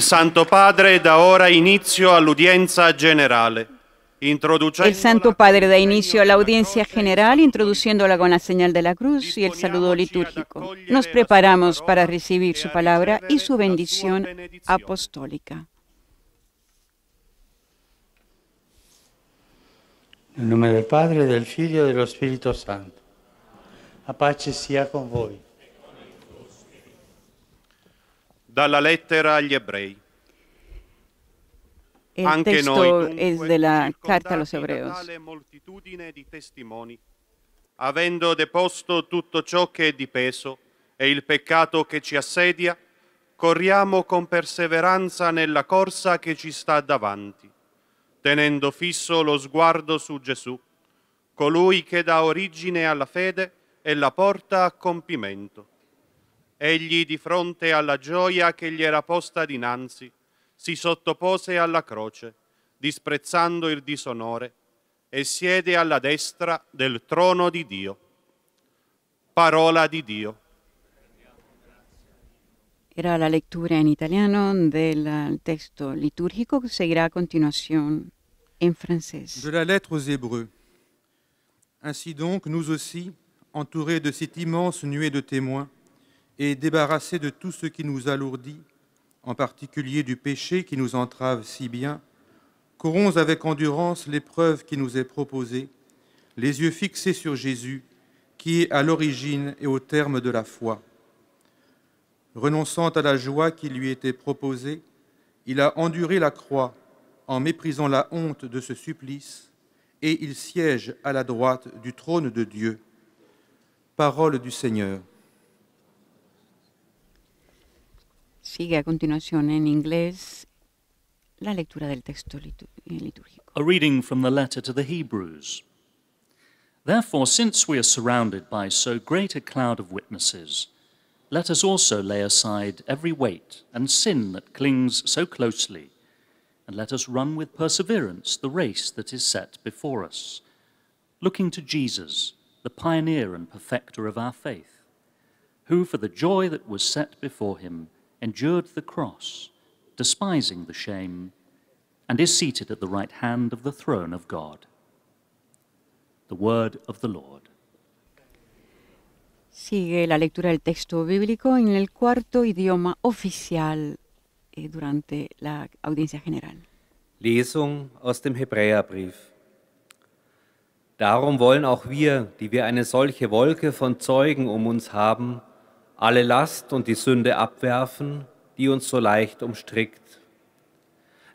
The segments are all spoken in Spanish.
Santo Padre da ora inizio El Santo Padre da inicio a la audiencia general introduciéndola con la señal de la cruz y el saludo litúrgico. Nos preparamos para recibir su palabra y su bendición apostólica. En nombre del Padre, del Hijo y del Espíritu Santo. La paz sea con vos. dalla lettera agli ebrei. El Anche texto noi, dunque, es de carta a los hebreos. Tale moltitudine di testimoni, avendo deposto tutto ciò che è di peso e il peccato che ci assedia, corriamo con perseveranza nella corsa che ci sta davanti, tenendo fisso lo sguardo su Gesù, colui che dà origine alla fede e la porta a compimento Egli, di fronte alla gioia che gli era posta dinanzi, si sottopose alla croce, disprezzando il disonore, e siede alla destra del trono di Dio. Parola di Dio. Era la lettura in italiano del testo liturgico che seguirà a continuazione in francese. De la lettre aux Hébreux. Ainsi donc, nous aussi, entourés de cette immense nuée de témoins, et débarrassés de tout ce qui nous alourdit, en particulier du péché qui nous entrave si bien, courons avec endurance l'épreuve qui nous est proposée, les yeux fixés sur Jésus, qui est à l'origine et au terme de la foi. Renonçant à la joie qui lui était proposée, il a enduré la croix en méprisant la honte de ce supplice, et il siège à la droite du trône de Dieu. Parole du Seigneur. Sigue a continuación en inglés la lectura del texto eh, litúrgico. A reading from the letter to the Hebrews. Therefore, since we are surrounded by so great a cloud of witnesses, let us also lay aside every weight and sin that clings so closely, and let us run with perseverance the race that is set before us, looking to Jesus, the pioneer and perfecter of our faith, who, for the joy that was set before him, endured the cross, despising the shame, and is seated at the right hand of the throne of God. The word of the Lord. Sigue la lectura del texto bíblico en el cuarto idioma oficial eh, durante la audiencia general. Lesung aus dem Hebräerbrief. Darum wollen auch wir, die wir eine solche Wolke von Zeugen um uns haben, alle Last und die Sünde abwerfen, die uns so leicht umstrickt.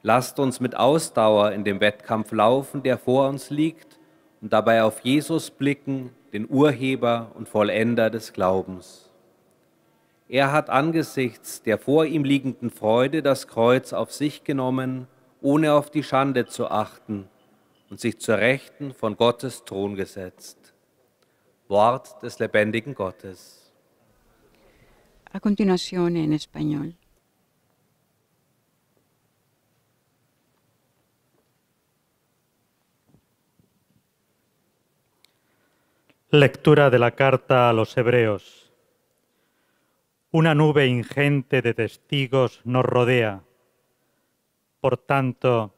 Lasst uns mit Ausdauer in dem Wettkampf laufen, der vor uns liegt, und dabei auf Jesus blicken, den Urheber und Vollender des Glaubens. Er hat angesichts der vor ihm liegenden Freude das Kreuz auf sich genommen, ohne auf die Schande zu achten, und sich zur Rechten von Gottes Thron gesetzt. Wort des lebendigen Gottes. a continuación en español. Lectura de la carta a los hebreos. Una nube ingente de testigos nos rodea. Por tanto,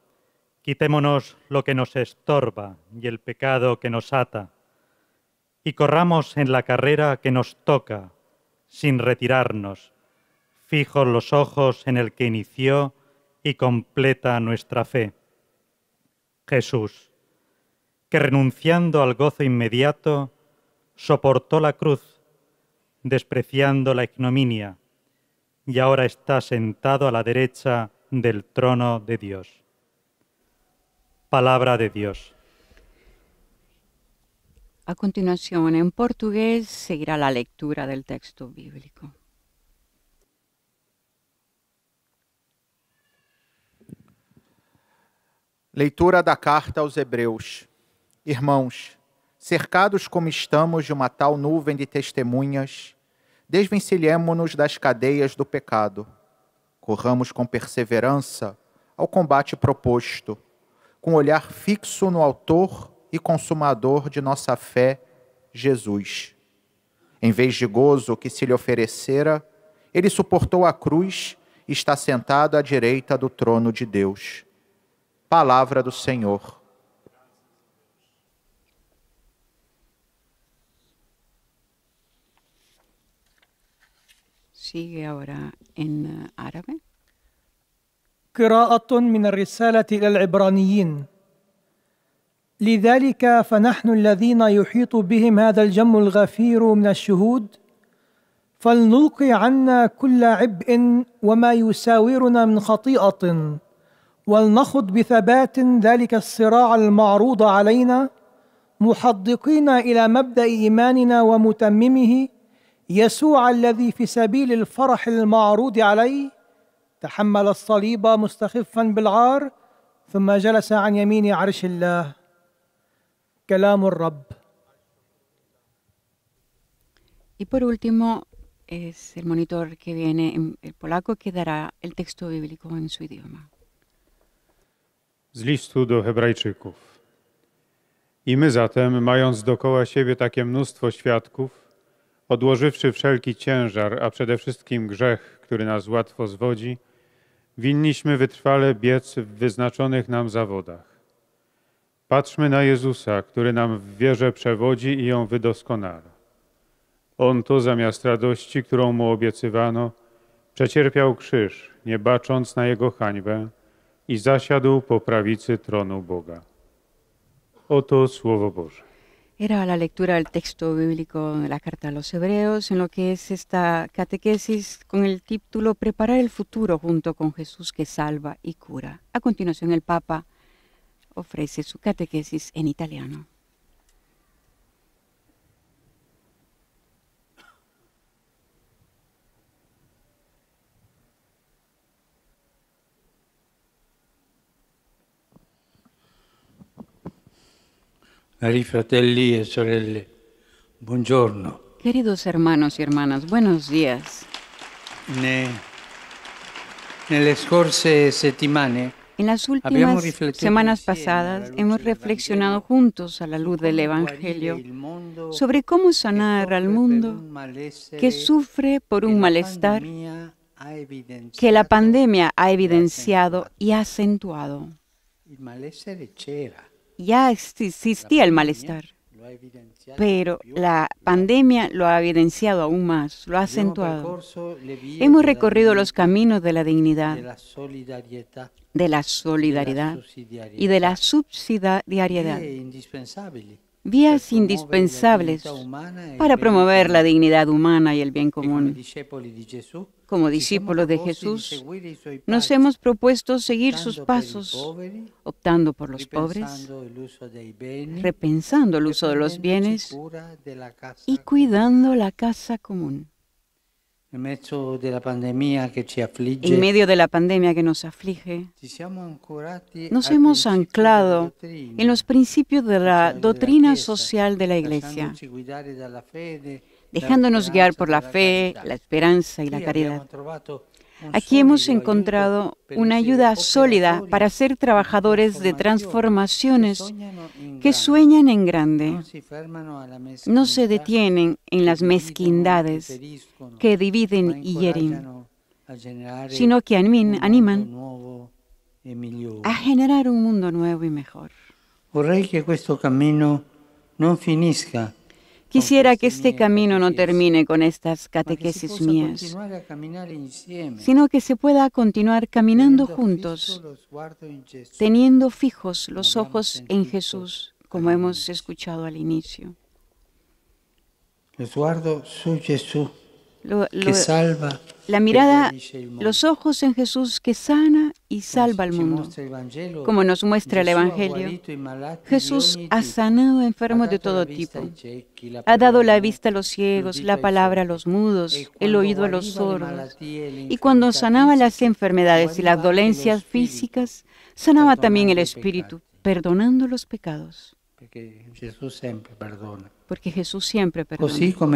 quitémonos lo que nos estorba y el pecado que nos ata, y corramos en la carrera que nos toca sin retirarnos, fijos los ojos en el que inició y completa nuestra fe. Jesús, que renunciando al gozo inmediato, soportó la cruz, despreciando la ignominia, y ahora está sentado a la derecha del trono de Dios. Palabra de Dios. A continuación, en portugués, seguirá la lectura del texto bíblico. Leitura da carta aos Hebreus. Irmãos, cercados como estamos de uma tal nuvem de testemunhas, desvencilhemo-nos das cadeias do pecado. Corramos com perseverança ao combate proposto, com olhar fixo no Autor e consumador de nossa fé, Jesus. Em vez de gozo que se lhe oferecera, ele suportou a cruz e está sentado à direita do trono de Deus. Palavra do Senhor. Sigue agora em árabe. قراءة من الرسالة إلى العبرانيين لذلك فنحن الذين يحيط بهم هذا الجم الغفير من الشهود فلنلقي عنا كل عبء وما يساورنا من خطيئه ولنخض بثبات ذلك الصراع المعروض علينا محدقين الى مبدا ايماننا ومتممه يسوع الذي في سبيل الفرح المعروض عليه تحمل الصليب مستخفا بالعار ثم جلس عن يمين عرش الله كلام الرب Y por último, es el monitor que viene en el polaco que dará el texto bíblico en su idioma. Z listu do Hebrajczyków. I my zatem, mając dokoła siebie takie mnóstwo świadków, odłożywszy wszelki ciężar, a przede wszystkim grzech, który nas łatwo zwodzi, winniśmy wytrwale biec w wyznaczonych nam zawodach Patrzmy na Jezusa, który nam w wierze przewodzi i ją wydoskonala. On to zamiast radości, którą mu obiecywano, przecierpiał krzyż, nie bacząc na jego hańbę i zasiadł po prawicy tronu Boga. Oto Słowo Boże. Era la lectura del texto bíblico de la carta a los hebreos, en lo que es esta catequesis con el título Preparar el futuro junto con Jesús que salva y cura. A continuación, el Papa ofrece su catequesis en italiano. Cari fratelli e sorelle, buongiorno. Queridos hermanos y hermanas, buenos días. Ne, nelle scorse settimane en las últimas semanas pasadas hemos reflexionado juntos a la luz del Evangelio sobre cómo sanar al mundo que sufre por un malestar que la pandemia ha evidenciado y ha acentuado. Ya existía el malestar pero la pandemia lo ha evidenciado aún más, lo ha acentuado. Hemos recorrido los caminos de la dignidad, de la solidaridad y de la subsidiariedad, vías este indispensables para promover la dignidad humana y el bien común. Como discípulos de Jesús, nos hemos propuesto seguir sus pasos, optando por los pobres, repensando el uso de los bienes y cuidando la casa común. En medio de la pandemia que nos aflige, nos hemos anclado en los principios de la doctrina social de la Iglesia, dejándonos guiar por la fe, la esperanza y la caridad. Aquí hemos encontrado una ayuda sólida para ser trabajadores de transformaciones que sueñan en grande. No se detienen en las mezquindades que dividen y hieren, sino que animan a generar un mundo nuevo y mejor. Oh que camino no Quisiera que este camino no termine con estas catequesis mías, sino que se pueda continuar caminando juntos, teniendo fijos los ojos en Jesús, como hemos escuchado al inicio. Los su Jesús salva. La mirada, los ojos en Jesús que sana y salva al mundo. Como nos muestra el Evangelio, Jesús ha sanado enfermos de todo tipo. Ha dado la vista a los ciegos, la palabra a los mudos, el oído a los sordos. Y cuando sanaba las enfermedades y las dolencias físicas, sanaba también el espíritu, perdonando los pecados. Jesús siempre perdona porque Jesús siempre perdona. así como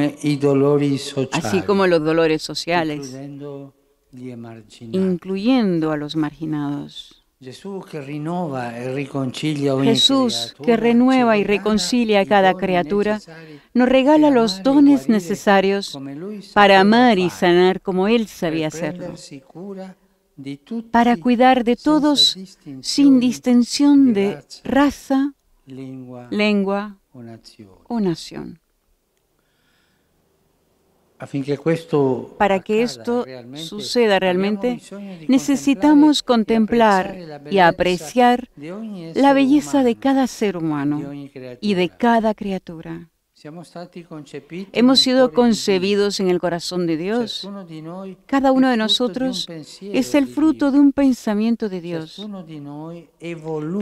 los dolores sociales, incluyendo a los marginados. Jesús que renueva y reconcilia a cada criatura, nos regala los dones necesarios para amar y sanar como Él sabía hacerlo, para cuidar de todos sin distinción de raza, lengua, nación. Para que esto suceda realmente, necesitamos contemplar y apreciar la belleza de cada ser humano y de cada criatura. Hemos sido concebidos en el corazón de Dios. Cada uno de nosotros es el fruto de un pensamiento de Dios.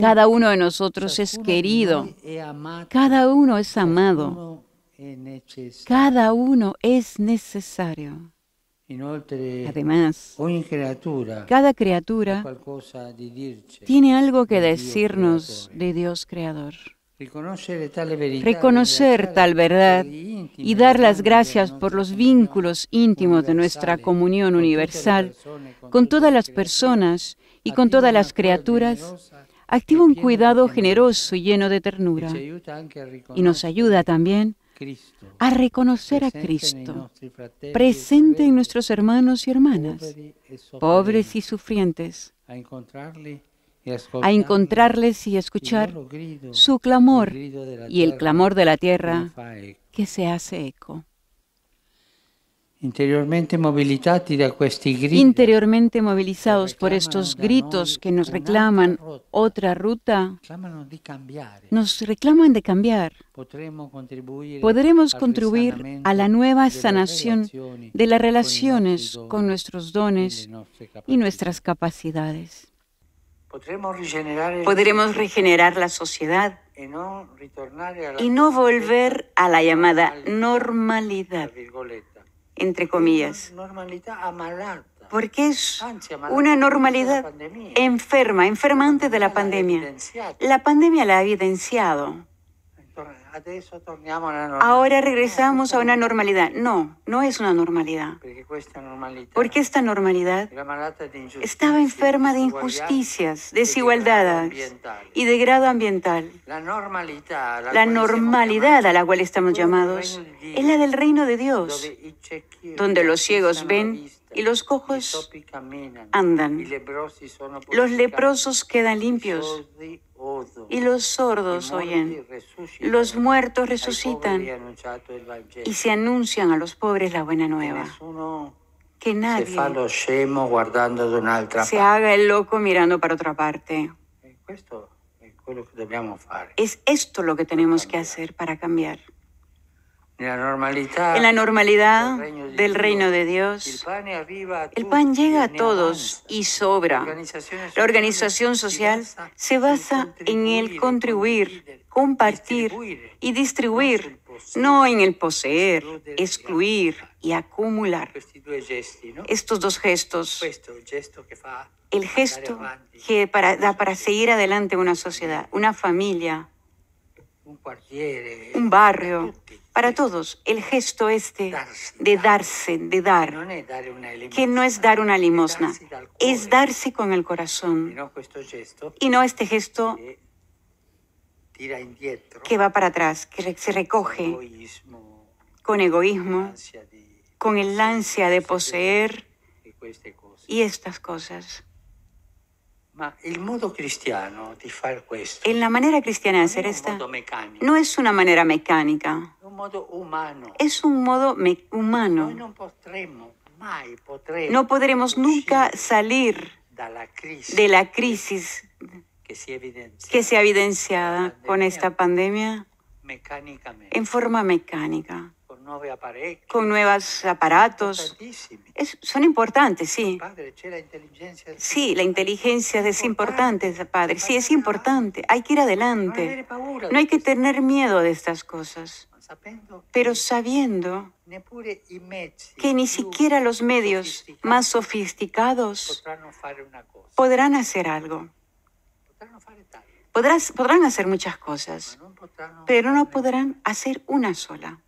Cada uno de nosotros es querido. Cada uno es amado. Cada uno es necesario. Además, cada criatura tiene algo que decirnos de Dios Creador. Reconocer tal verdad y dar las gracias por los vínculos íntimos de nuestra comunión universal con todas las personas y con todas las criaturas activa un cuidado generoso y lleno de ternura y nos ayuda también a reconocer a Cristo presente en e nuestros hermanos y hermanas, e pobres y sufrientes, a encontrarles y escuchar su clamor y el clamor de la tierra que se hace eco. Interiormente, este movilizados por estos gritos que nos reclaman otra ruta, nos reclaman de cambiar. Podremos contribuir a la nueva sanación de las relaciones con nuestros dones y nuestras capacidades. Podremos regenerar la sociedad y no volver a la llamada normalidad, entre comillas, porque es una normalidad enferma, enfermante de la pandemia. La pandemia la ha evidenciado. Ahora regresamos a una normalidad. No, no es una normalidad. Porque esta normalidad estaba enferma de injusticias, desigualdades y de grado ambiental. La normalidad a la cual estamos llamados es la del reino de Dios, donde los ciegos ven y los cojos andan. Los leprosos quedan limpios y los sordos oyen, los muertos resucitan y se anuncian a los pobres la buena nueva. Que nadie se haga el loco mirando para otra parte. Es esto lo que tenemos que hacer para cambiar. En la normalidad, del, reino de Dios, el pan llega a todos y sobra. La organización social se basa en el contribuir, compartir y distribuir, no en el poseer, excluir y acumular. Estos dos gestos, el gesto que para, da para seguir adelante una sociedad, una familia, un barrio, para todos el gesto este de darse, de dar, que no es dar una limosna, es darse con el corazón y no este gesto que va para atrás, que se recoge con egoísmo, con el ansia de poseer y estas cosas. En e la manera cristiana de hacer esta no es una manera mecánica, es un modo humano. No podremos nunca salir de la crisis que se ha evidenciada con esta pandemia en forma mecánica con nuevos aparatos. son importantes, sí. Sí, la inteligencia es importante, padre. Sí, es importante. Hay que ir adelante. No hay que tener miedo de estas cosas. Pero sabiendo que ni siquiera los medios más sofisticados podrán hacer algo. Podrás, podrán hacer muchas cosas, pero no podrán hacer una sola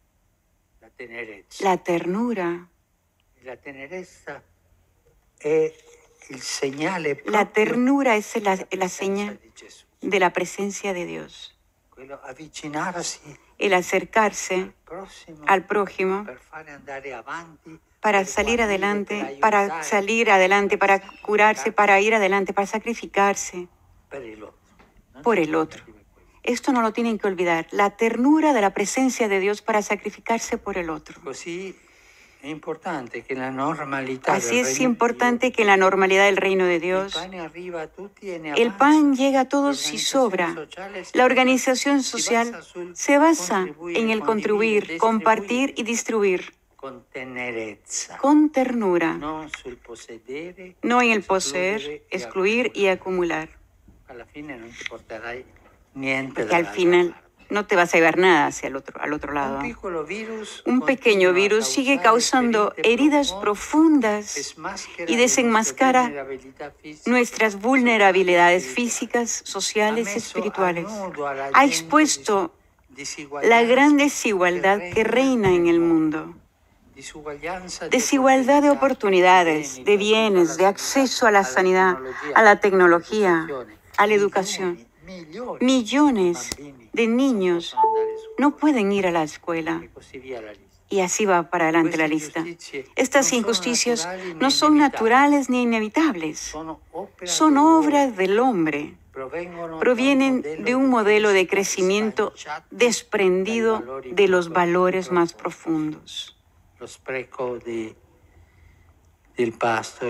la ternura. La eh, ternura es la, la señal de la presencia de Dios. El acercarse al prójimo para salir adelante, para salir adelante, para curarse, para ir adelante, para sacrificarse por el otro. Esto no lo tienen que olvidar, la ternura de la presencia de Dios para sacrificarse por el otro. Así pues es importante que la normalidad Así es importante que la normalidad del reino de Dios. El pan llega a todos y sobra. La organización social se basa en el contribuir, compartir y distribuir con ternura, no en el poseer, excluir y acumular. Porque al final no te vas a llevar nada hacia el otro, al otro lado. Un, ¿ah? Un pequeño virus sigue causando heridas profundas y desenmascara nuestras vulnerabilidades físicas, sociales y espirituales. Ha expuesto la gran desigualdad que reina en el mundo. Desigualdad de oportunidades, de bienes, de acceso a la sanidad, a la tecnología, a la educación Millones de niños no pueden ir a la escuela. Y así va para pues adelante la lista. Estas injusticias no son naturales ni inevitables. Son obras del hombre. Provienen de un modelo de crecimiento desprendido de los valores más profundos. del pasto,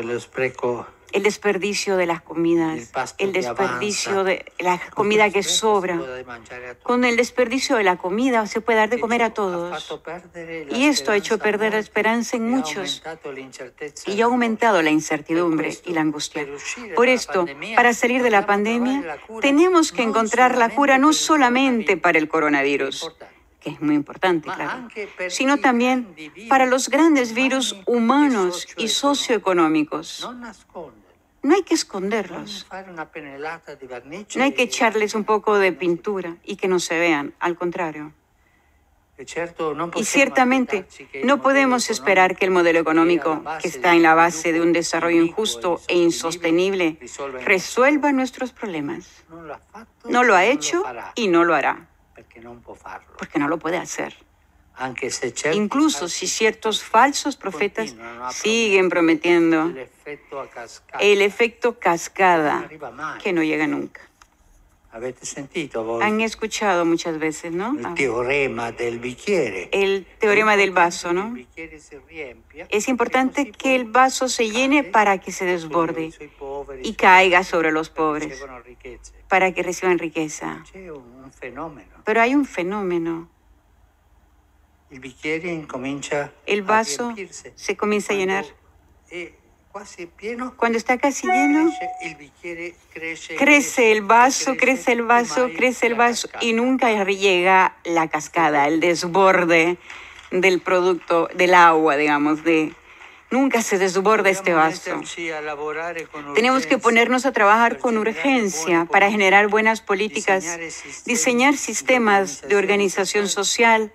el desperdicio de las comidas, el, desperdicio de la comida que sobra. Con el desperdicio de la comida se puede dar de comer a todos. Y esto ha hecho perder la esperanza en muchos y ha aumentado la incertidumbre y la angustia. Por esto, para salir de la pandemia, tenemos que encontrar la cura no solamente para el coronavirus, que es muy importante, claro, sino también para los grandes virus humanos y socioeconómicos no hay que esconderlos. No hay que echarles un poco de pintura y que no se vean, al contrario. Y ciertamente no podemos esperar que el modelo económico, que está en la base de un desarrollo injusto e insostenible, resuelva nuestros problemas. No lo ha hecho y no lo hará. Porque no lo puede hacer incluso si ciertos falsos profetas siguen prometiendo el efecto cascada que no llega nunca. Han escuchado muchas veces, ¿no? El ah. teorema del vaso, ¿no? Es importante que el vaso se llene para que se desborde y caiga sobre los pobres, para que reciban riqueza. Pero hay un fenómeno el vaso se comienza a llenar. Eh, Cuando está casi lleno, crece el vaso, crece el vaso, crece el vaso y nunca llega la cascada, el desborde del producto, del agua, digamos, de, Nunca se desborda este vaso. Tenemos que ponernos a trabajar con urgencia para generar buenas políticas, diseñar sistemas de organización social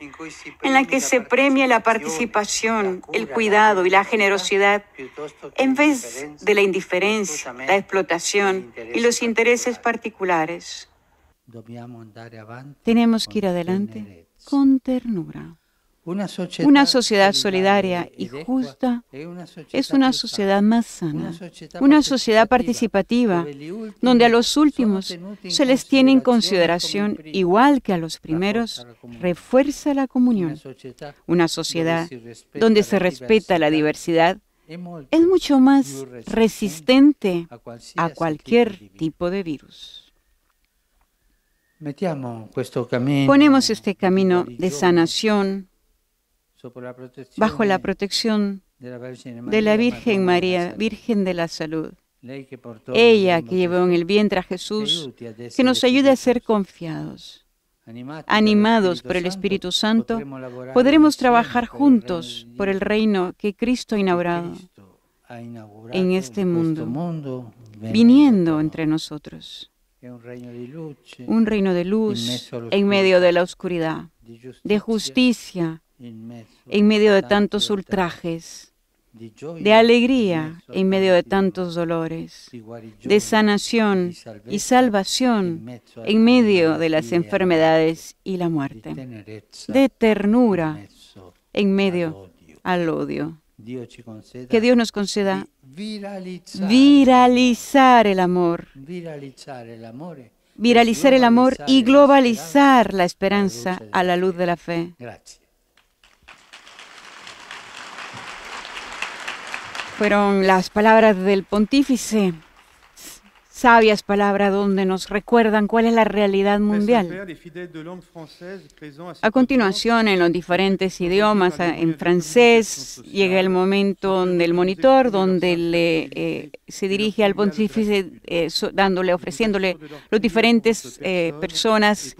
en la que se premie la participación, el cuidado y la generosidad en vez de la indiferencia, la explotación y los intereses particulares. Tenemos que ir adelante con ternura. Una sociedad solidaria y justa eh, es una sociedad más sana, una sociedad participativa, donde a los últimos se les tiene en consideración igual que a los primeros, refuerza la comunión. Una sociedad donde se respeta la diversidad es mucho más resistente a cualquier tipo de virus. Ponemos este camino de sanación bajo la protección de la Virgen María, Virgen de la Salud. Ella que llevó en el vientre a Jesús, que nos ayude a ser confiados. Animados por el Espíritu Santo, podremos trabajar juntos por el reino que Cristo ha inaugurado en este mundo, este viniendo entre nosotros. Un reino de luz en medio de la oscuridad, de justicia, en medio de tantos ultrajes, de alegría en medio de tantos dolores, de sanación y salvación en medio de las enfermedades y la muerte, de ternura en medio al odio. Que Dios nos conceda viralizar el amor. Viralizar el amor eh, y globalizar la esperanza a la luz de la fe. Gracias. fueron las palabras del pontífice, sabias palabras donde nos recuerdan cuál es la realidad mundial. A continuación, en los diferentes idiomas, en francés, llega el momento del monitor donde le, eh, se dirige al pontífice eh, dándole, ofreciéndole los diferentes eh, personas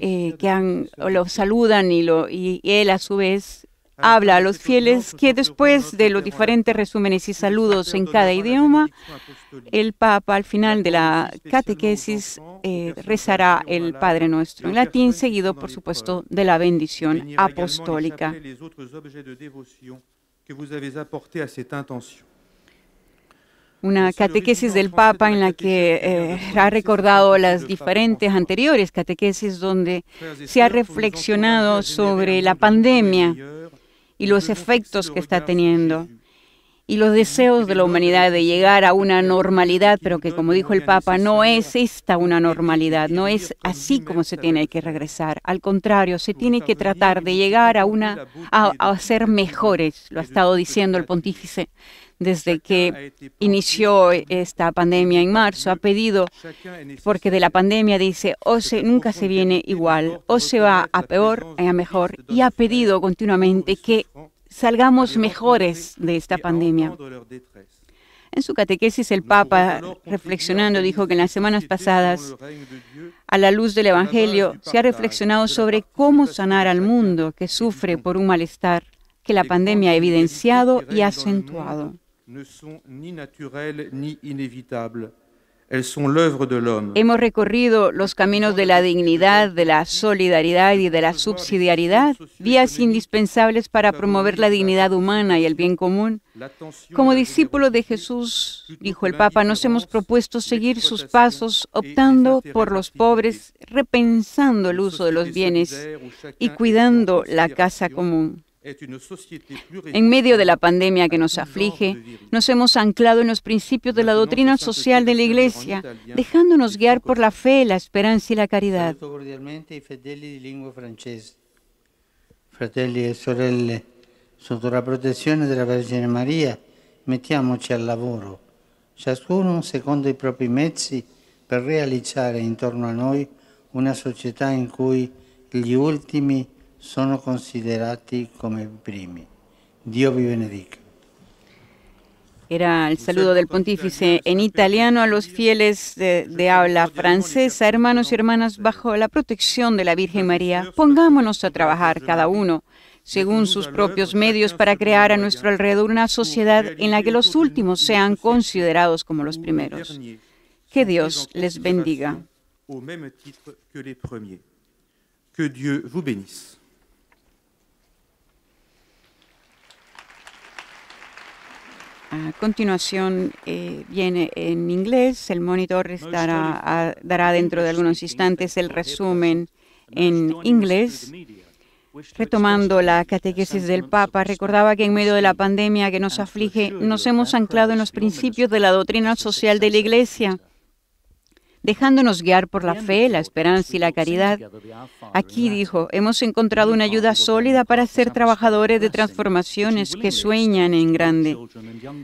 que han, lo saludan y, lo, y él a su vez habla a los fieles que después de los diferentes resúmenes y saludos en cada idioma, el Papa al final de la catequesis eh, rezará el Padre Nuestro en latín, seguido por supuesto de la bendición apostólica. Una catequesis del Papa en la que eh, ha recordado las diferentes anteriores catequesis donde se ha reflexionado sobre la pandemia y los efectos que está teniendo y los deseos de la humanidad de llegar a una normalidad, pero que como dijo el Papa, no es esta una normalidad, no es así como se tiene que regresar. Al contrario, se tiene que tratar de llegar a una a, ser mejores, lo ha estado diciendo el pontífice desde que inició esta pandemia en marzo, ha pedido, porque de la pandemia dice, o se, nunca se viene igual, o se va a peor, a mejor, y ha pedido continuamente que salgamos mejores de esta pandemia. En su catequesis, el Papa, reflexionando, dijo que en las semanas pasadas, a la luz del Evangelio, se ha reflexionado sobre cómo sanar al mundo que sufre por un malestar que la pandemia ha evidenciado y acentuado ni naturelles ni Hemos recorrido los caminos de la dignidad, de la solidaridad y de la subsidiariedad, vías indispensables para promover la dignidad humana y el bien común. Como discípulo de Jesús, dijo el Papa, nos hemos propuesto seguir sus pasos optando por los pobres, repensando el uso de los bienes y cuidando la casa común. En medio de la pandemia que nos aflige, nos hemos anclado en los principios de la doctrina social de la Iglesia, dejándonos guiar por la fe, la esperanza y la caridad. Fratelli e sorelle, sotto la protezione della Vergine Maria, mettiamoci al lavoro, ciascuno secondo i propri mezzi, per realizzare intorno a noi una società in cui gli ultimi son considerados como primi. Dios vi benedica. Era el saludo del pontífice en italiano a los fieles de, habla francesa, hermanos y hermanas, bajo la protección de la Virgen María. Pongámonos a trabajar cada uno según sus propios medios para crear a nuestro alrededor una sociedad en la que los últimos sean considerados como los primeros. Que Dios les bendiga. Que A continuación eh, viene en inglés, el monitor dará dentro de algunos instantes el resumen en inglés. Retomando la catequesis del Papa, recordaba que en medio de la pandemia que nos aflige, nos hemos anclado en los principios de la doctrina social de la Iglesia dejándonos guiar por la fe, la esperanza y la caridad. Aquí dijo, hemos encontrado una ayuda sólida para ser trabajadores de transformaciones que sueñan en grande.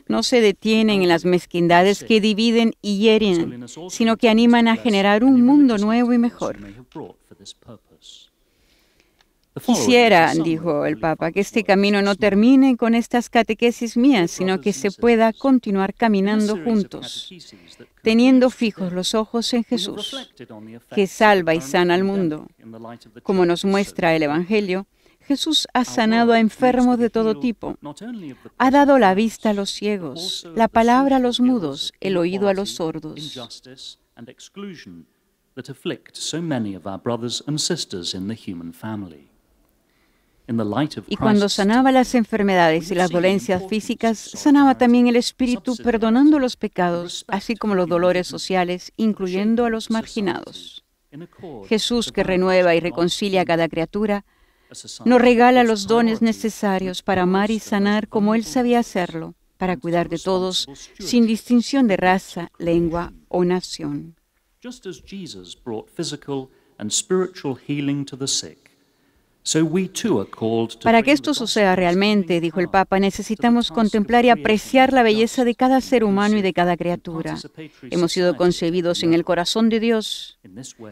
No se detienen en las mezquindades que dividen y hieren, sino que animan a generar un mundo nuevo y mejor. Quisiera, dijo el Papa, que este camino no termine con estas catequesis mías, sino que se pueda continuar caminando juntos, teniendo fijos los ojos en Jesús, que salva y sana al mundo. Como nos muestra el Evangelio, Jesús ha sanado a enfermos de todo tipo, ha dado la vista a los ciegos, la palabra a los mudos, el oído a los sordos. Y cuando sanaba las enfermedades y las dolencias físicas, sanaba también el espíritu perdonando los pecados, así como los dolores sociales, incluyendo a los marginados. Jesús, que renueva y reconcilia a cada criatura, nos regala los dones necesarios para amar y sanar como Él sabía hacerlo, para cuidar de todos, sin distinción de raza, lengua o nación. the para que esto suceda realmente, dijo el Papa, necesitamos contemplar y apreciar la belleza de cada ser humano y de cada criatura. Hemos sido concebidos en el corazón de Dios.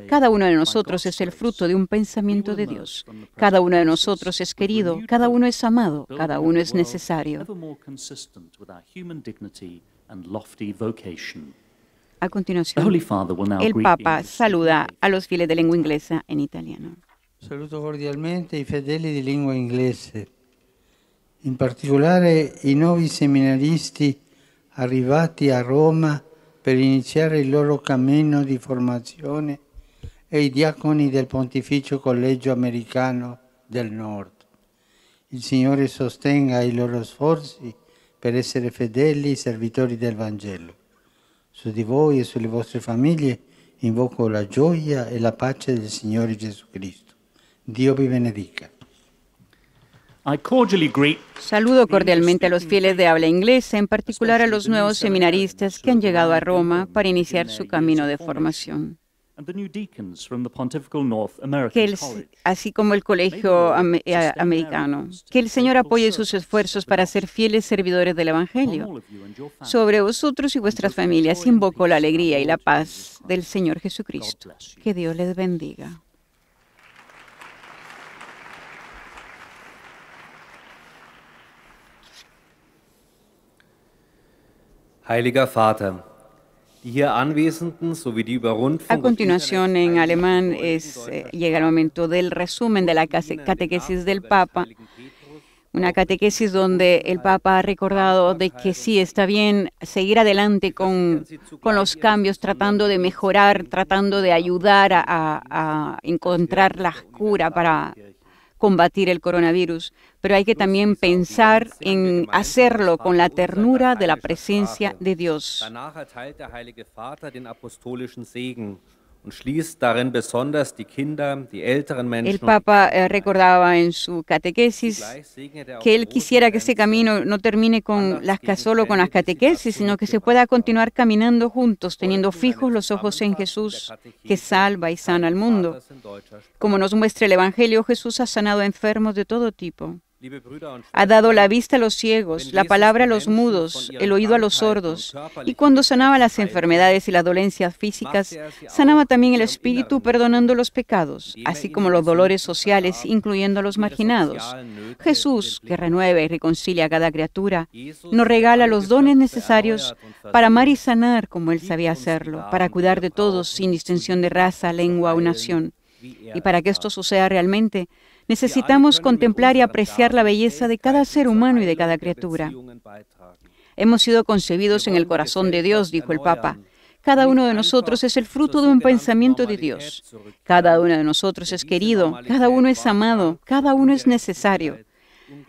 Cada uno de nosotros es el fruto de un pensamiento de Dios. Cada uno de nosotros es querido, cada uno es amado, cada uno es necesario. A continuación, el Papa saluda a los fieles de lengua inglesa en italiano. Saluto cordialmente i fedeli di lingua inglese, in particolare i nuovi seminaristi arrivati a Roma per iniziare il loro cammino di formazione e i diaconi del Pontificio Collegio Americano del Nord. Il Signore sostenga i loro sforzi per essere fedeli servitori del Vangelo. Su di voi e sulle vostre famiglie invoco la gioia e la pace del Signore Gesù Cristo. Dios vi benedica. Saludo cordialmente a los fieles de habla inglesa, en particular a los nuevos seminaristas que han llegado a Roma para iniciar su camino de formación. así como el Colegio Americano. Que el Señor apoye sus esfuerzos para ser fieles servidores del Evangelio. Sobre vosotros y vuestras familias invoco la alegría y la paz del Señor Jesucristo. Que Dios les bendiga. a continuación, en alemán, es, eh, llega el momento del resumen de la catequesis del Papa. Una catequesis donde el Papa ha recordado de que sí, está bien seguir adelante con, los cambios, tratando de mejorar, tratando de ayudar a, a encontrar la cura para combatir el coronavirus, pero hay que también pensar en hacerlo con la ternura de la presencia de Dios. El Papa eh, recordaba en su catequesis que él quisiera que ese camino no termine con las, solo con las catequesis, sino que se pueda continuar caminando juntos, teniendo fijos los ojos en Jesús, que salva y sana al mundo. Como nos muestra el Evangelio, Jesús ha sanado a enfermos de todo tipo. Ha dado la vista a los ciegos, la palabra a los mudos, el oído a los sordos. Y cuando sanaba las enfermedades y las dolencias físicas, sanaba también el espíritu perdonando los pecados, así como los dolores sociales, incluyendo a los marginados. Jesús, que renueva y reconcilia a cada criatura, nos regala los dones necesarios para amar y sanar como Él sabía hacerlo, para cuidar de todos sin distinción de raza, lengua o nación. Y para que esto suceda realmente, Necesitamos contemplar y apreciar la belleza de cada ser humano y de cada criatura. Hemos sido concebidos en el corazón de Dios, dijo el Papa. Cada uno de nosotros es el fruto de un pensamiento de Dios. Cada uno de nosotros es querido, cada uno es amado, cada uno es necesario.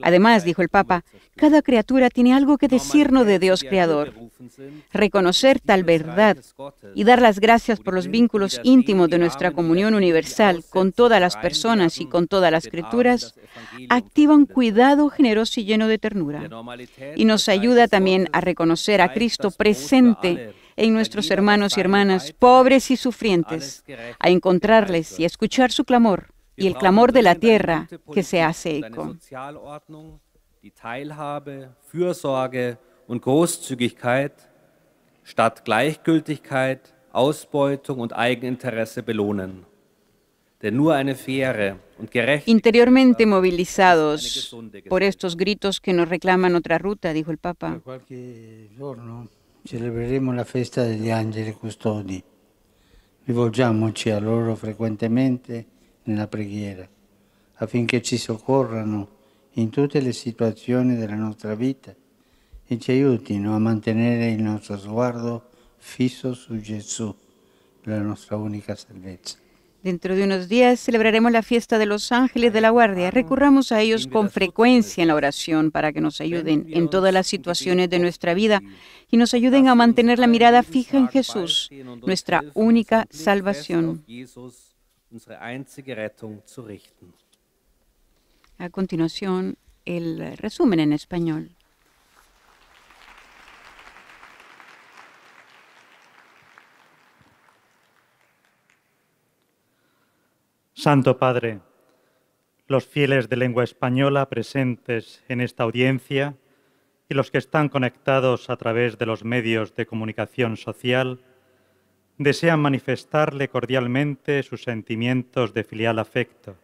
Además, dijo el Papa, cada criatura tiene algo que decirnos de Dios Creador. Reconocer tal verdad y dar las gracias por los vínculos íntimos de nuestra comunión universal con todas las personas y con todas las criaturas activa un cuidado generoso y lleno de ternura y nos ayuda también a reconocer a Cristo presente en nuestros hermanos y hermanas, pobres y sufrientes, a encontrarles y a escuchar su clamor y el clamor de la tierra que se hace eco. die Teilhabe, Fürsorge und Großzügigkeit statt Gleichgültigkeit, Ausbeutung und Eigeninteresse belohnen. Denn nur eine faire und gerechte Interiormente movilizados por estos gritos que nos reclaman otra ruta, dijo el Papa. Qualche giorno celebreremo la festa degli angeli custodi. Rivolgiamoci a loro frequentemente nella preghiera, affinché ci soccorrano in tutte le situazioni della nostra vita e ci aiutino a mantenere il nostro sguardo fisso su Gesù, la nostra unica salvezza. Dentro de unos días celebraremos la fiesta de los ángeles de la guardia. Recurramos a ellos con frecuencia en la oración para que nos ayuden en todas las situaciones de nuestra vida y nos ayuden a mantener la mirada fija en Jesús, nuestra única salvación nuestra A continuación, el resumen en español. Santo Padre, los fieles de lengua española presentes en esta audiencia y los que están conectados a través de los medios de comunicación social, desean manifestarle cordialmente sus sentimientos de filial afecto,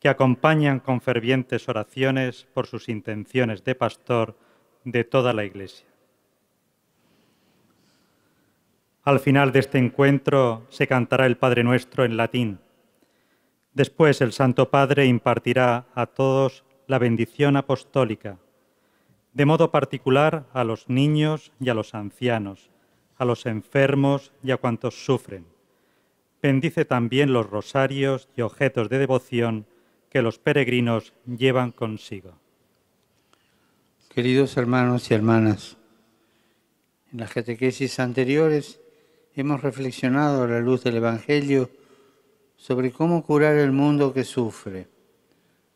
que acompañan con fervientes oraciones por sus intenciones de pastor de toda la Iglesia. Al final de este encuentro se cantará el Padre Nuestro en latín. Después el Santo Padre impartirá a todos la bendición apostólica, de modo particular a los niños y a los ancianos a los enfermos y a cuantos sufren. Bendice también los rosarios y objetos de devoción que los peregrinos llevan consigo. Queridos hermanos y hermanas, en las catequesis anteriores hemos reflexionado a la luz del Evangelio sobre cómo curar el mundo que sufre.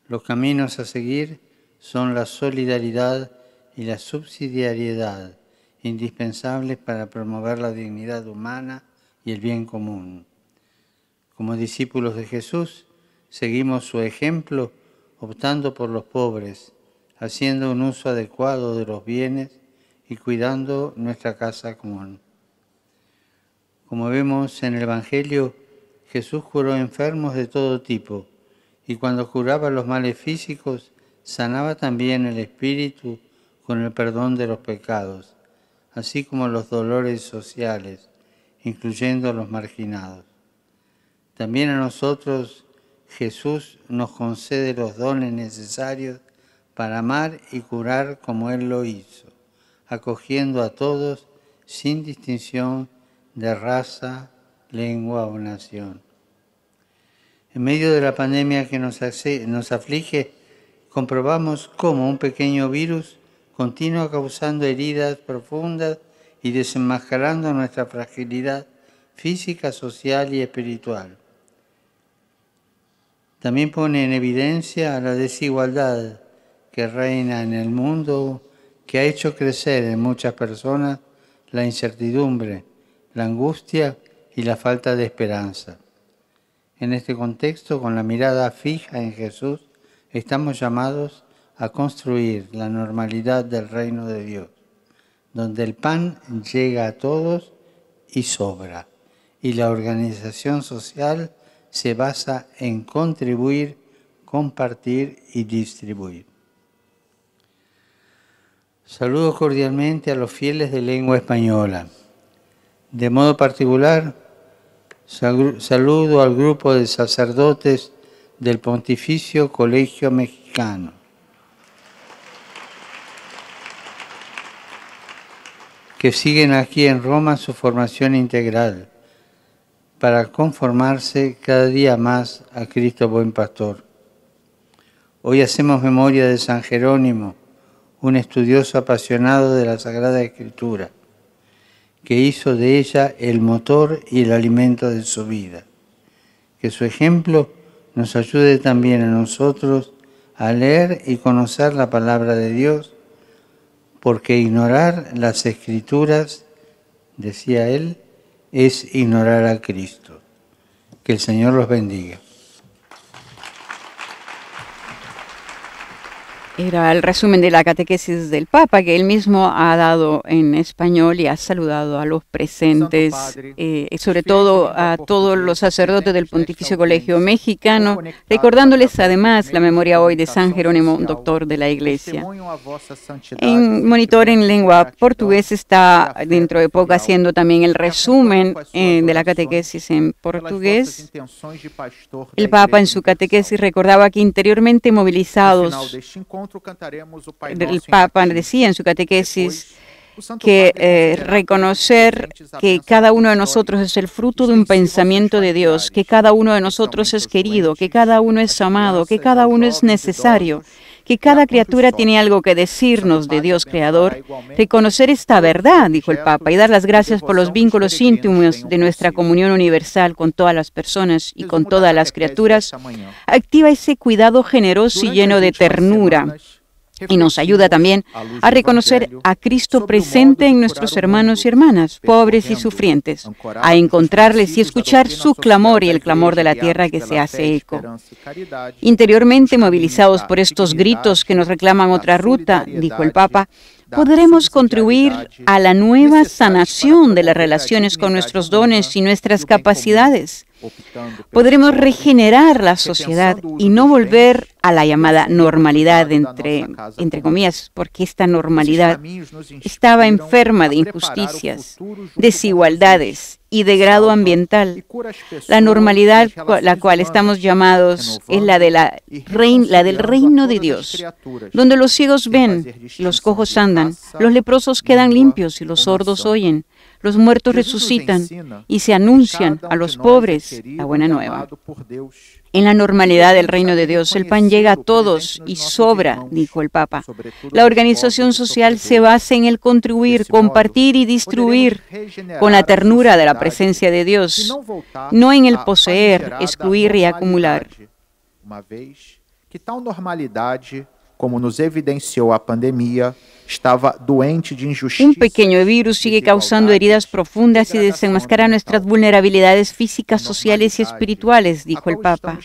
Los caminos a seguir son la solidaridad y la subsidiariedad, indispensables para promover la dignidad humana y el bien común. Como discípulos de Jesús, seguimos su ejemplo optando por los pobres, haciendo un uso adecuado de los bienes y cuidando nuestra casa común. Como vemos en el Evangelio, Jesús curó enfermos de todo tipo y cuando curaba los males físicos, sanaba también el espíritu con el perdón de los pecados así como los dolores sociales, incluyendo los marginados. También a nosotros Jesús nos concede los dones necesarios para amar y curar como Él lo hizo, acogiendo a todos sin distinción de raza, lengua o nación. En medio de la pandemia que nos, nos aflige, comprobamos cómo un pequeño virus continúa causando heridas profundas y desenmascarando nuestra fragilidad física, social y espiritual. También pone en evidencia la desigualdad que reina en el mundo, que ha hecho crecer en muchas personas la incertidumbre, la angustia y la falta de esperanza. En este contexto, con la mirada fija en Jesús, estamos llamados a construir la normalidad del reino de Dios, donde el pan llega a todos y sobra, y la organización social se basa en contribuir, compartir y distribuir. Saludo cordialmente a los fieles de lengua española. De modo particular, saludo al grupo de sacerdotes del Pontificio Colegio Mexicano que siguen aquí en Roma su formación integral para conformarse cada día más a Cristo Buen Pastor. Hoy hacemos memoria de San Jerónimo, un estudioso apasionado de la Sagrada Escritura, que hizo de ella el motor y el alimento de su vida. Que su ejemplo nos ayude también a nosotros a leer y conocer la palabra de Dios porque ignorar las escrituras, decía él, es ignorar a Cristo. Que el Señor los bendiga. Era el resumen de la catequesis del Papa que él mismo ha dado en español y ha saludado a los presentes, eh, sobre todo a todos los sacerdotes del Pontificio Colegio Mexicano, recordándoles además la memoria hoy de San Jerónimo, doctor de la Iglesia. En monitor en lengua portuguesa está dentro de poco haciendo también el resumen eh, de la catequesis en portugués. El Papa en su catequesis recordaba que interiormente movilizados el em Papa decía en su catequesis que eh, reconocer que cada uno de nosotros es el fruto de un pensamiento de Dios, que cada uno de nosotros es querido, que cada uno es amado, que e cada uno es, necesario, que cada criatura tiene algo que decirnos de Dios Creador, reconocer esta verdad, dijo el Papa, y dar las gracias por los vínculos íntimos de nuestra comunión universal con todas las personas y con todas las criaturas, activa ese cuidado generoso y lleno de ternura y nos ayuda también a reconocer a Cristo presente en nuestros hermanos y hermanas, pobres y sufrientes, a encontrarles y escuchar su clamor y el clamor de la tierra que se hace eco. Interiormente, movilizados por estos gritos que nos reclaman otra ruta, dijo el Papa, podremos contribuir a la nueva sanación de las relaciones con nuestros dones y nuestras capacidades Podremos regenerar la sociedad y no volver a la llamada normalidad, entre, comillas, porque esta normalidad estaba enferma de injusticias, desigualdades y degrado ambiental. La normalidad la cual estamos llamados es la, de la, la del reino de Dios, donde los ciegos ven, los cojos andan, los leprosos quedan limpios y los sordos oyen, los muertos resucitan y se anuncian a los pobres la buena nueva. En la normalidad del reino de Dios, el pan llega a todos y sobra, dijo el Papa. La organización social se basa en el contribuir, compartir y distribuir con la ternura de la presencia de Dios, no en el poseer, excluir y acumular. Una tal normalidad como nos evidenció la pandemia, estaba doente de injusticia. Un pequeño virus e sigue causando heridas profundas y desenmascara nuestras vulnerabilidades físicas, sociales y espirituales, dijo el Papa.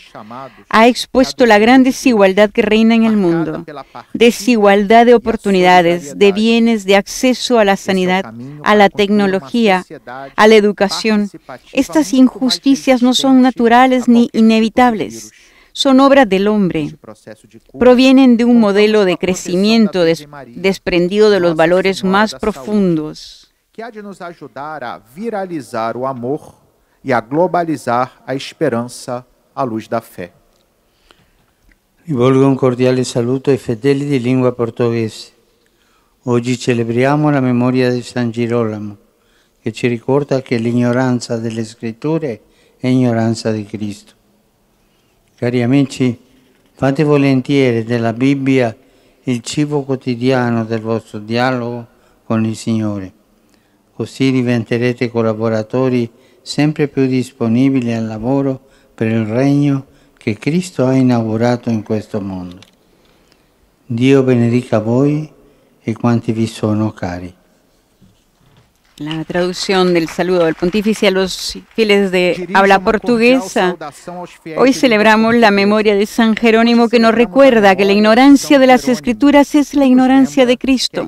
Ha expuesto la gran desigualdad que reina en el mundo, desigualdad de e oportunidades, de bienes, de acceso a la sanidad, a la tecnología, a la educación. Estas injusticias no son naturales ni inevitables son obras del hombre, provienen de un modelo de crecimiento desprendido de los valores más profundos. que ha de nos ayudar a viralizar o amor y e a globalizar a esperança à luz fe. fé. Rivolgo un cordiale saluto ai fedeli di lengua portuguesa. Hoy celebramos la memoria de San Girolamo, que ci ricorda che l'ignoranza delle scritture è ignoranza de Cristo. Cari amici, fate volentieri della Bibbia il cibo quotidiano del vostro dialogo con il Signore. Così diventerete collaboratori sempre più disponibili al lavoro per il regno che Cristo ha inaugurato in questo mondo. Dio benedica voi e quanti vi sono cari. La traducción del saludo del pontífice a los fieles de habla portuguesa. Hoy celebramos la memoria de San Jerónimo que nos recuerda que la ignorancia de las escrituras es la ignorancia de Cristo.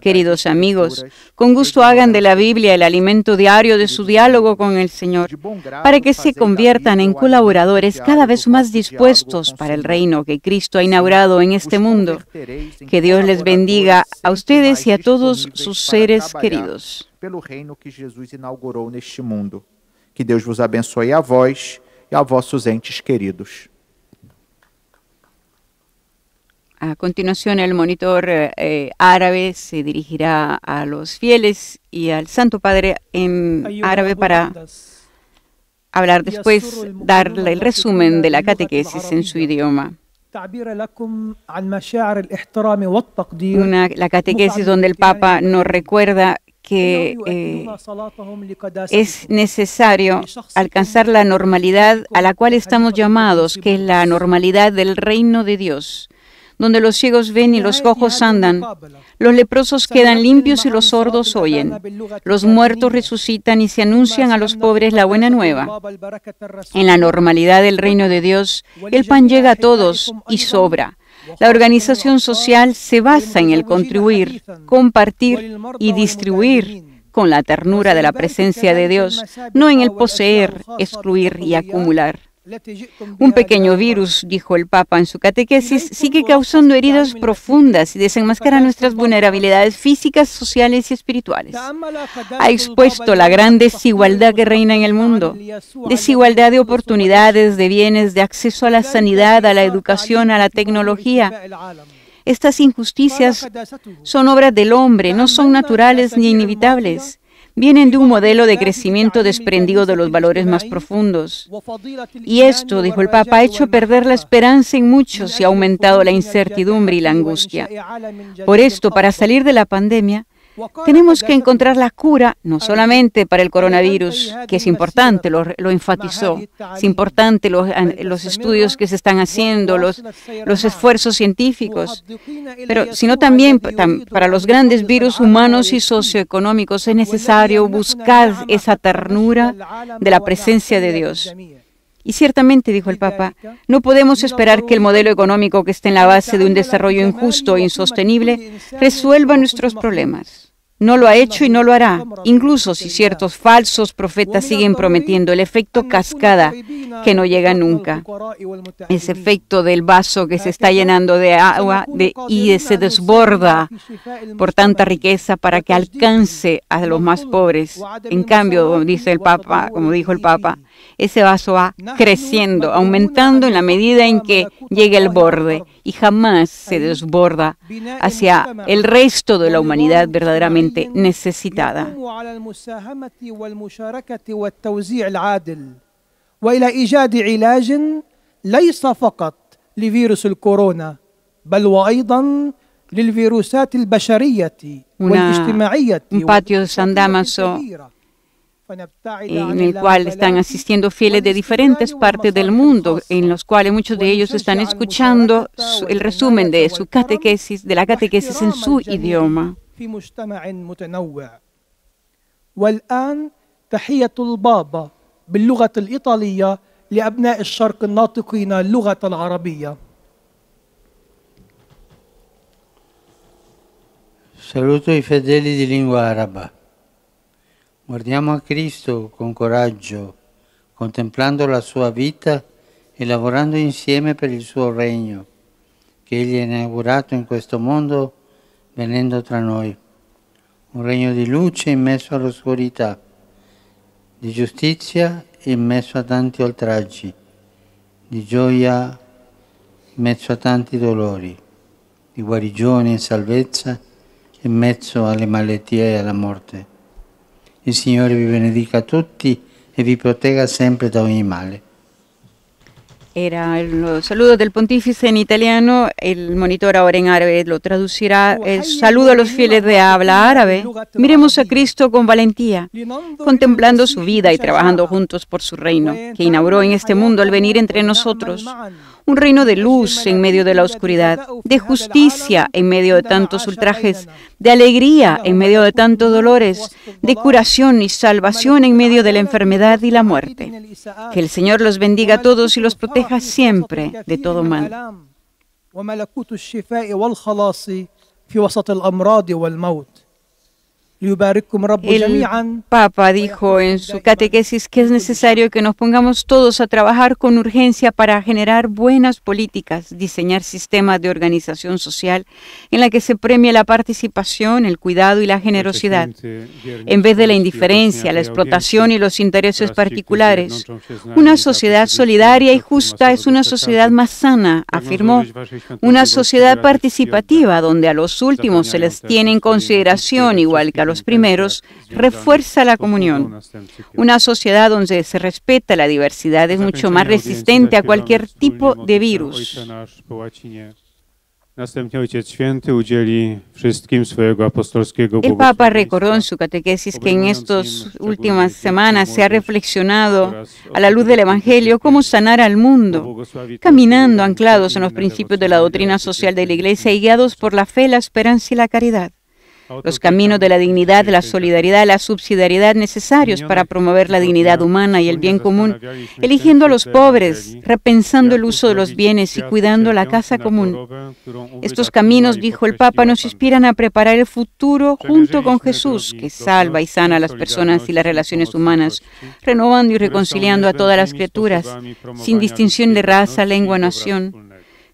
Queridos amigos, con gusto hagan de la Biblia el alimento diario de su diálogo con el Señor, para que se conviertan en colaboradores cada vez más dispuestos para el reino que Cristo ha inaugurado en este mundo. Que Dios les bendiga a ustedes y a todos sus seres queridos. pelo reino que Jesus inaugurou neste mundo. Que Deus vos abençoe a vós e a vossos entes queridos. A continuación, el monitor eh, árabe se dirigirá a los fieles y al Santo Padre en árabe para hablar después, darle el resumen de la catequesis en su idioma. Una, la catequesis donde el Papa nos recuerda que eh, es necesario alcanzar la normalidad a la cual estamos llamados, que es la normalidad del reino de Dios, donde los ciegos ven y los cojos andan, los leprosos quedan limpios y los sordos oyen, los muertos resucitan y se anuncian a los pobres la buena nueva. En la normalidad del reino de Dios, el pan llega a todos y sobra la organización social se basa en el contribuir, compartir y distribuir con la ternura de la presencia de Dios, no en el poseer, excluir y acumular. Un pequeño virus, dijo el Papa en su catequesis, sigue causando heridas profundas y desenmascara nuestras vulnerabilidades físicas, sociales y espirituales. Ha expuesto la gran desigualdad que reina en el mundo, desigualdad de oportunidades, de bienes, de acceso a la sanidad, a la educación, a la tecnología. Estas injusticias son obras del hombre, no son naturales ni inevitables vienen de un modelo de crecimiento desprendido de los valores más profundos. Y esto, dijo el Papa, ha hecho perder la esperanza en muchos y ha aumentado la incertidumbre y la angustia. Por esto, para salir de la pandemia, tenemos que encontrar la cura no solamente para el coronavirus, que es importante, lo, enfatizó, es importante los, estudios que se están haciendo, los, los esfuerzos científicos, pero sino también para los grandes virus humanos y socioeconómicos es necesario buscar esa ternura de la presencia de Dios. Y ciertamente, dijo el Papa, no podemos esperar que el modelo económico que esté en la base de un desarrollo injusto e insostenible resuelva nuestros problemas. No lo ha hecho y no lo hará, incluso si ciertos falsos profetas siguen prometiendo el efecto cascada que no llega nunca, ese efecto del vaso que se está llenando de agua y se desborda por tanta riqueza para que alcance a los más pobres. En cambio, dice el Papa, como dijo el Papa, ese vaso va creciendo, aumentando en la medida en que llega el borde y jamás se desborda hacia el resto de la humanidad verdaderamente necesitada. un patio de San en el cual están asistiendo fieles de diferentes partes del mundo, en los cuales muchos de ellos están escuchando el resumen de su catequesis, de la catequesis en su idioma. Saluto i fedeli di lingua árabe. Guardiamo a Cristo con coraggio, contemplando la sua vita e lavorando insieme per il suo regno, che Egli ha inaugurato in questo mondo venendo tra noi. Un regno di luce immesso all'oscurità, di giustizia immesso a tanti oltraggi, di gioia immesso a tanti dolori, di guarigione e salvezza immesso alle malattie e alla morte. Señor Signore vi benedica tutti e vi protegga sempre de ogni mal. Era el saludo del pontífice en italiano, el monitor ahora en árabe lo traducirá, saludo a los fieles de habla árabe. Miremos a Cristo con valentía, contemplando su vida y trabajando juntos por su reino, que inauguró en este mundo al venir entre nosotros un reino de luz en medio de la oscuridad, de justicia en medio de tantos ultrajes, de alegría en medio de tantos dolores, de curación y salvación en medio de la enfermedad y la muerte. Que el Señor los bendiga a todos y los proteja siempre de todo mal. El Papa dijo en su catequesis que es necesario que nos pongamos todos a trabajar con urgencia para generar buenas políticas, diseñar sistemas de organización social en la que se premie la participación, el cuidado y la generosidad, en vez de la indiferencia, la explotación y los intereses particulares. Una sociedad solidaria y justa es una sociedad más sana, afirmó. Una sociedad participativa donde a los últimos se les tiene en consideración igual que a los los primeros, refuerza la comunión. Una sociedad donde se respeta la diversidad es mucho más resistente a cualquier tipo de virus. El Papa recordó en su catequesis que en estas últimas semanas se ha reflexionado a la luz del Evangelio cómo sanar al mundo, caminando anclados en los principios de la doctrina social de la Iglesia y guiados por la fe, la esperanza y la caridad los caminos de la dignidad, la solidaridad, la subsidiariedad necesarios para promover la dignidad humana y el bien común, eligiendo a los pobres, repensando el uso de los bienes y cuidando la casa común. Estos caminos, dijo el Papa, nos inspiran a preparar el futuro junto con Jesús, que salva y sana a las personas y las relaciones humanas, renovando y reconciliando a todas las criaturas, sin distinción de raza, lengua, o nación.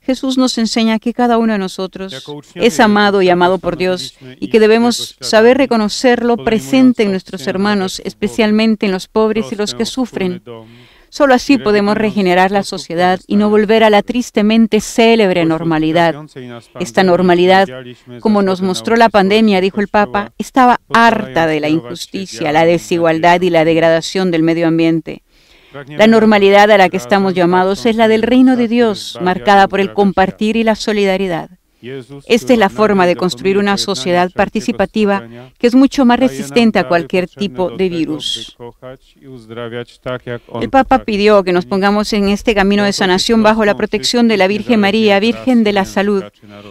Jesús nos enseña que cada uno de nosotros es amado y amado por Dios y que debemos saber reconocerlo presente en nuestros hermanos, especialmente en los pobres y los que sufren. Solo así podemos regenerar la sociedad y no volver a la tristemente célebre normalidad. Esta normalidad, como nos mostró la pandemia, dijo el Papa, estaba harta de la injusticia, la desigualdad y la degradación del medio ambiente. La normalidad a la que estamos llamados es la del reino de Dios, marcada por el compartir y la solidaridad. Esta es la forma de construir una sociedad participativa que es mucho más resistente a cualquier tipo de virus. El Papa pidió que nos pongamos en este camino de sanación bajo la protección de la Virgen María, Virgen de la Salud,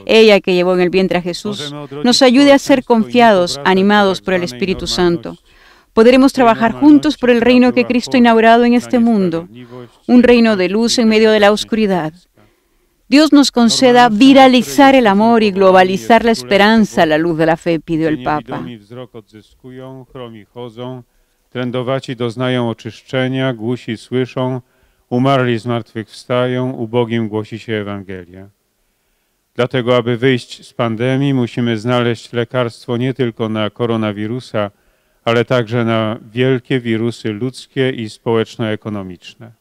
ella que llevó en el vientre a Jesús, nos ayude a ser confiados, animados por el Espíritu Santo Podremos trabajar juntos por el reino que Cristo ha inaugurado en este mundo, un reino de luz en medio de la oscuridad. Dios nos conceda viralizar el amor y globalizar la esperanza a la luz de la fe, pidió el Papa. Trędowaci doznają oczyszczenia, głusi słyszą, umarli wstają ubogim głosi się Ewangelia. Dlatego, aby wyjść z pandemii, musimy znaleźć lekarstwo nie tylko na koronawirusa, ale także na wielkie wirusy ludzkie i społeczno-ekonomiczne.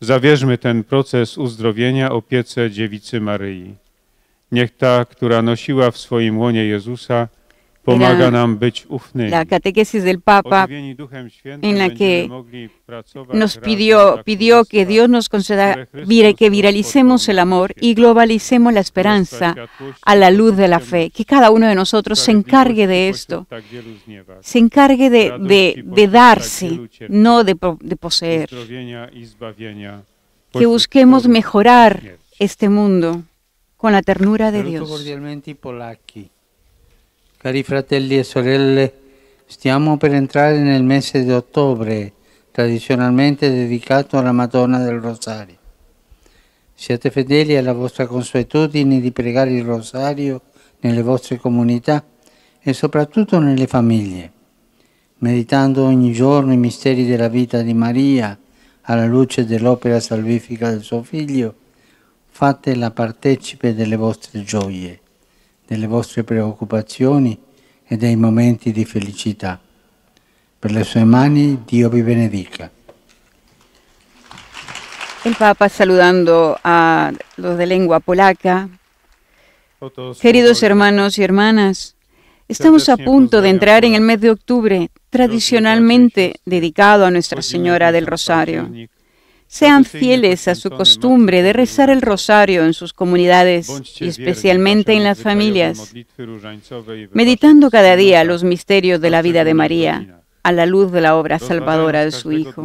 Zawierzmy ten proces uzdrowienia opiece dziewicy Maryi. Niech ta, która nosiła w swoim łonie Jezusa, La catequesis del Papa en la que nos pidió, pidió que Dios nos conceda que viralicemos el amor y globalicemos la esperanza a la luz de la fe. Que cada uno de nosotros se encargue de esto, se encargue de, darse, no de, de poseer. Que busquemos mejorar este mundo con la ternura de Dios. Cari fratelli e sorelle, stiamo per entrare nel mese di ottobre, tradizionalmente dedicato alla Madonna del Rosario. Siate fedeli alla vostra consuetudine di pregare il Rosario nelle vostre comunità e soprattutto nelle famiglie, meditando ogni giorno i misteri della vita di Maria alla luce dell'opera salvifica del suo Figlio, fatela partecipe delle vostre gioie. delle vostre preoccupazioni e dei momenti di felicità. Per le sue mani Dio vi benedica. El Papa saludando a los de lengua polaca. Queridos hermanos y hermanas, estamos a punto de entrar en el mes de octubre, tradicionalmente dedicado a Nuestra Señora del Rosario. Sean fieles a su costumbre de rezar el rosario en sus comunidades y especialmente en las familias, meditando cada día los misterios de la vida de María a la luz de la obra salvadora de su Hijo.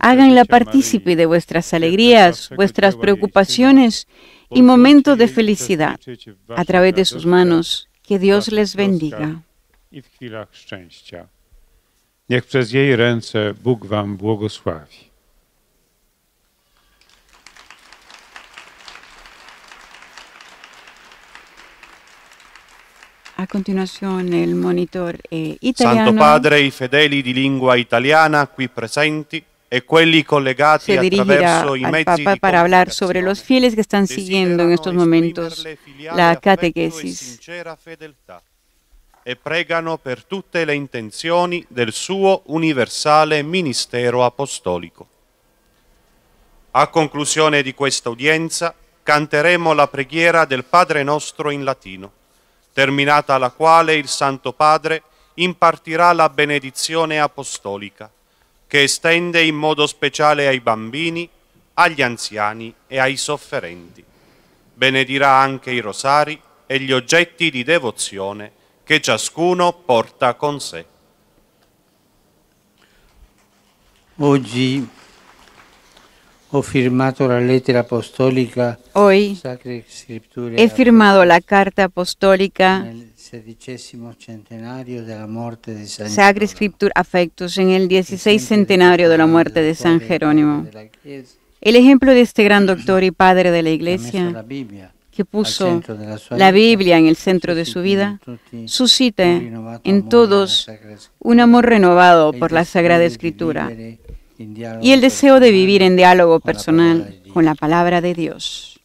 Háganla partícipe de vuestras alegrías, vuestras preocupaciones y momentos de felicidad a través de sus manos. Que Dios les bendiga. A continuazione il monitor eh, italiano. Santo Padre, i fedeli di lingua italiana qui presenti e quelli collegati attraverso i mezzi Papa di para hablar sobre los fieles que están siguiendo en estos momentos la catechesis. E pregano per tutte le intenzioni del suo universale ministero apostolico. A conclusione di questa udienza canteremo la preghiera del Padre nostro in latino terminata la quale il Santo Padre impartirà la benedizione apostolica, che estende in modo speciale ai bambini, agli anziani e ai sofferenti. Benedirà anche i rosari e gli oggetti di devozione che ciascuno porta con sé. Oggi la Hoy he firmado la carta apostólica Sacra Scriptura en el 16 centenario de la muerte de San Jerónimo. El ejemplo de este gran doctor y padre de la Iglesia que puso la Biblia en el centro de su vida, suscita en todos un amor renovado por la Sagrada Escritura y el deseo de vivir en diálogo personal con la palabra de Dios.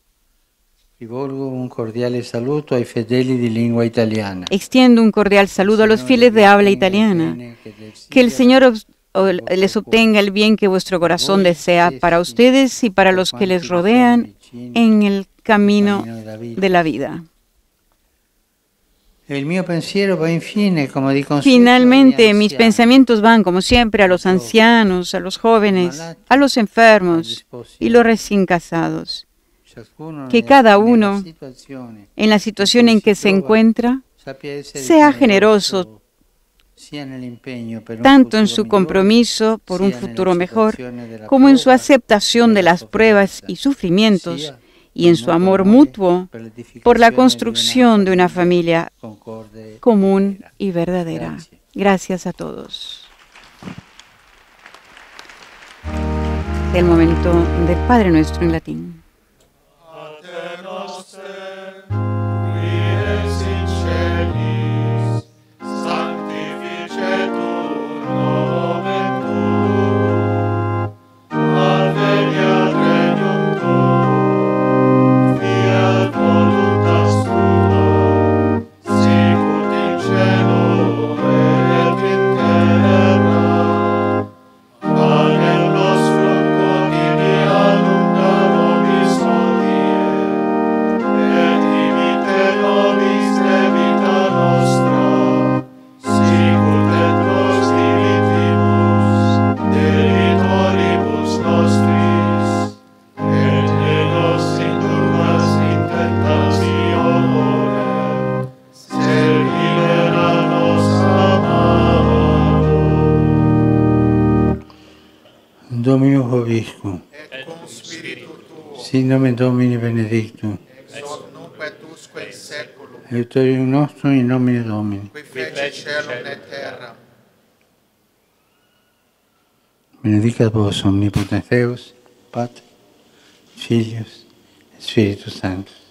Extiendo un cordial saludo a los fieles de habla italiana. Que el Señor les obtenga el bien que vuestro corazón desea para ustedes y para los que les rodean en el camino de la vida va como Finalmente, mis pensamientos van, como siempre, a los ancianos, a los jóvenes, a los enfermos y los recién casados. Que cada uno, en la situación en que se encuentra, sea generoso, tanto en su compromiso por un futuro mejor, como en su aceptación de las pruebas y sufrimientos y en su amor mutuo por la construcción de una familia común y verdadera. Gracias a todos. El momento del Padre Nuestro en latín. Sin nome Domini benedictum. Aiutorium nostrum in nomine Domini. Qui feci cielo e né terra. Benedicat vos omnipotens Deus, Pater, Filius, Espíritus Santos.